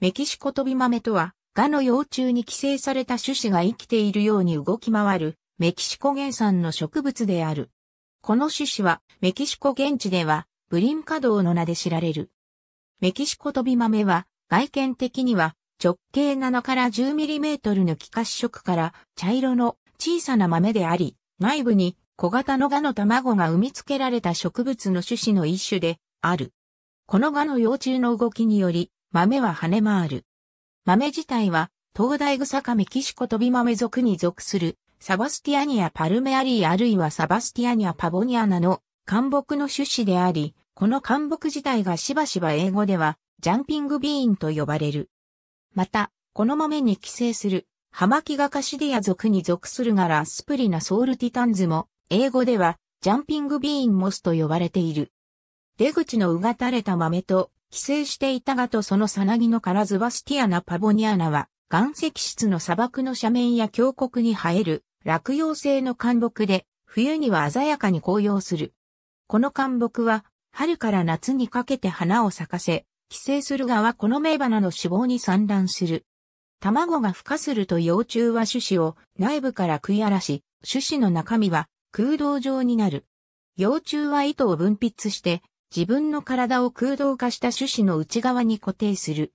メキシコトビマメとは、ガの幼虫に寄生された種子が生きているように動き回る、メキシコ原産の植物である。この種子は、メキシコ現地では、ブリンカドウの名で知られる。メキシコトビマメは、外見的には、直径7から1 0トルの気化子色から茶色の小さな豆であり、内部に小型のガの卵が産み付けられた植物の種子の一種である。このガの幼虫の動きにより、豆は跳ね回る。豆自体は、東大草科メキシコ飛び豆族に属する、サバスティアニアパルメアリーあるいはサバスティアニアパボニアナの干木の種子であり、この干木自体がしばしば英語では、ジャンピングビーンと呼ばれる。また、この豆に寄生する、ハマキガカシディア族に属するガラスプリナソウルティタンズも、英語では、ジャンピングビーンモスと呼ばれている。出口のうがたれた豆と、寄生していたがとそのさなぎのカラズバスティアナ・パボニアナは、岩石質の砂漠の斜面や峡谷に生える落葉性の干木で、冬には鮮やかに紅葉する。この干木は、春から夏にかけて花を咲かせ、寄生するがはこの銘花の脂肪に産卵する。卵が孵化すると幼虫は種子を内部から食い荒らし、種子の中身は空洞状になる。幼虫は糸を分泌して自分の体を空洞化した種子の内側に固定する。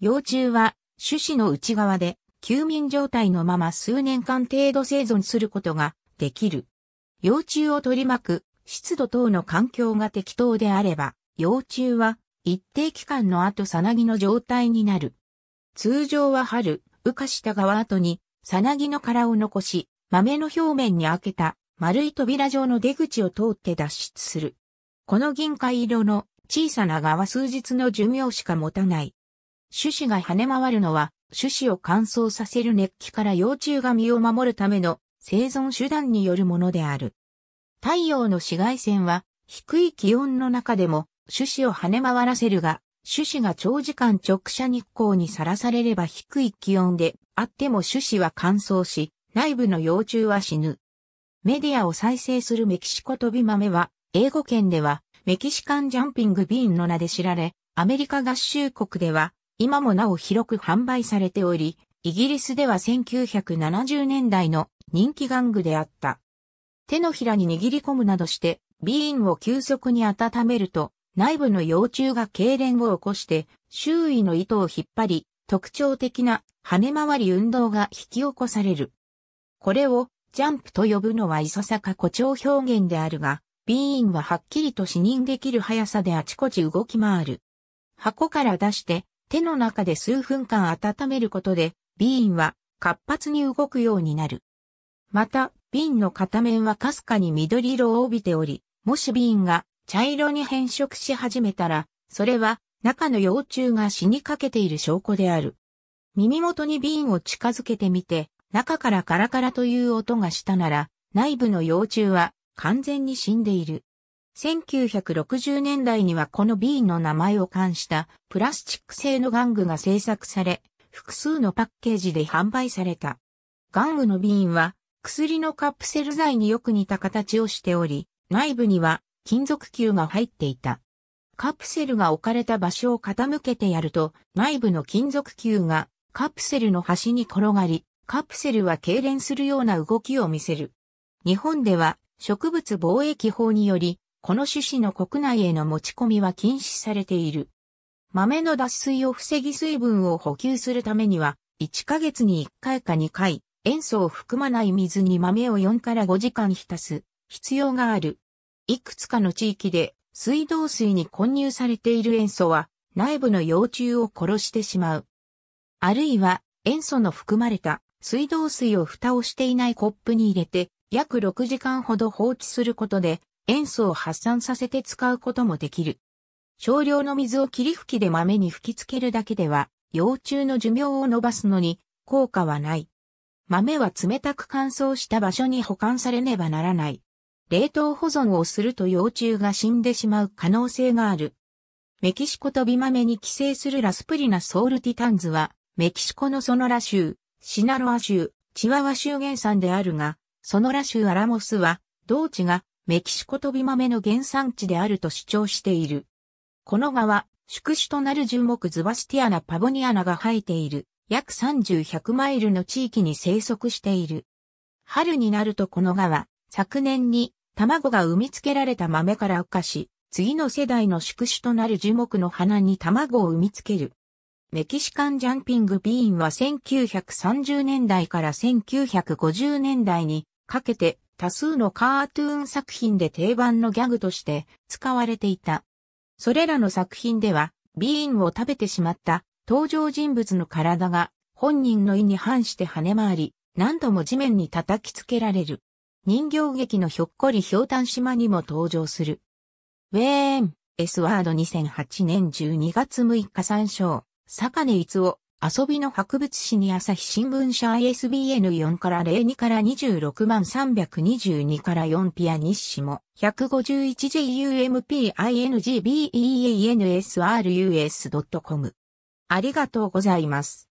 幼虫は種子の内側で休眠状態のまま数年間程度生存することができる。幼虫を取り巻く湿度等の環境が適当であれば、幼虫は一定期間の後さなぎの状態になる。通常は春、羽化した側後に、さなぎの殻を残し、豆の表面に開けた丸い扉状の出口を通って脱出する。この銀灰色の小さな蛾は数日の寿命しか持たない。種子が跳ね回るのは、種子を乾燥させる熱気から幼虫が身を守るための生存手段によるものである。太陽の紫外線は低い気温の中でも種子を跳ね回らせるが、種子が長時間直射日光にさらされれば低い気温であっても種子は乾燥し、内部の幼虫は死ぬ。メディアを再生するメキシコ飛び豆は、英語圏ではメキシカンジャンピングビーンの名で知られ、アメリカ合衆国では今もなお広く販売されており、イギリスでは1970年代の人気玩具であった。手のひらに握り込むなどして、ビーンを急速に温めると、内部の幼虫が痙攣を起こして、周囲の糸を引っ張り、特徴的な跳ね回り運動が引き起こされる。これをジャンプと呼ぶのはいささか誇張表現であるが、ビーンははっきりと視認できる速さであちこち動き回る。箱から出して、手の中で数分間温めることで、ビーンは活発に動くようになる。また、瓶の片面はかすかに緑色を帯びており、もし瓶が茶色に変色し始めたら、それは中の幼虫が死にかけている証拠である。耳元に瓶を近づけてみて、中からカラカラという音がしたなら、内部の幼虫は完全に死んでいる。1960年代にはこの瓶の名前を冠したプラスチック製の玩具が製作され、複数のパッケージで販売された。玩具の瓶は薬のカプセル剤によく似た形をしており、内部には金属球が入っていた。カプセルが置かれた場所を傾けてやると、内部の金属球がカプセルの端に転がり、カプセルは痙攣するような動きを見せる。日本では植物防疫法により、この種子の国内への持ち込みは禁止されている。豆の脱水を防ぎ水分を補給するためには、1ヶ月に1回か2回、塩素を含まない水に豆を4から5時間浸す必要がある。いくつかの地域で水道水に混入されている塩素は内部の幼虫を殺してしまう。あるいは塩素の含まれた水道水を蓋をしていないコップに入れて約6時間ほど放置することで、塩素を発散させて使うこともできる。少量の水を霧吹きで豆に吹きつけるだけでは、幼虫の寿命を伸ばすのに効果はない。豆は冷たく乾燥した場所に保管されねばならない。冷凍保存をすると幼虫が死んでしまう可能性がある。メキシコとビマメに寄生するラスプリナソウルティタンズは、メキシコのソノラ州、シナロア州、チワワ州原産であるが、ソノラ州アラモスは、同地がメキシコ飛び豆の原産地であると主張している。この川、宿主となる樹木ズバスティアナ・パボニアナが生えている約3100マイルの地域に生息している。春になるとこの川、昨年に卵が産み付けられた豆から孵化し、次の世代の宿主となる樹木の花に卵を産みつける。メキシカンジャンピングビーンは1930年代から1950年代にかけて多数のカートゥーン作品で定番のギャグとして使われていた。それらの作品では、ビーンを食べてしまった登場人物の体が本人の意に反して跳ね回り、何度も地面に叩きつけられる。人形劇のひょっこりひょうたん島にも登場する。ウェーン、S ワード2008年12月6日参照、坂根逸夫、遊びの博物誌に朝日新聞社 ISBN4 から02から26万322から4ピアニッシモ1 5 1 j u m p i n g b e a n s r u s c o m ありがとうございます。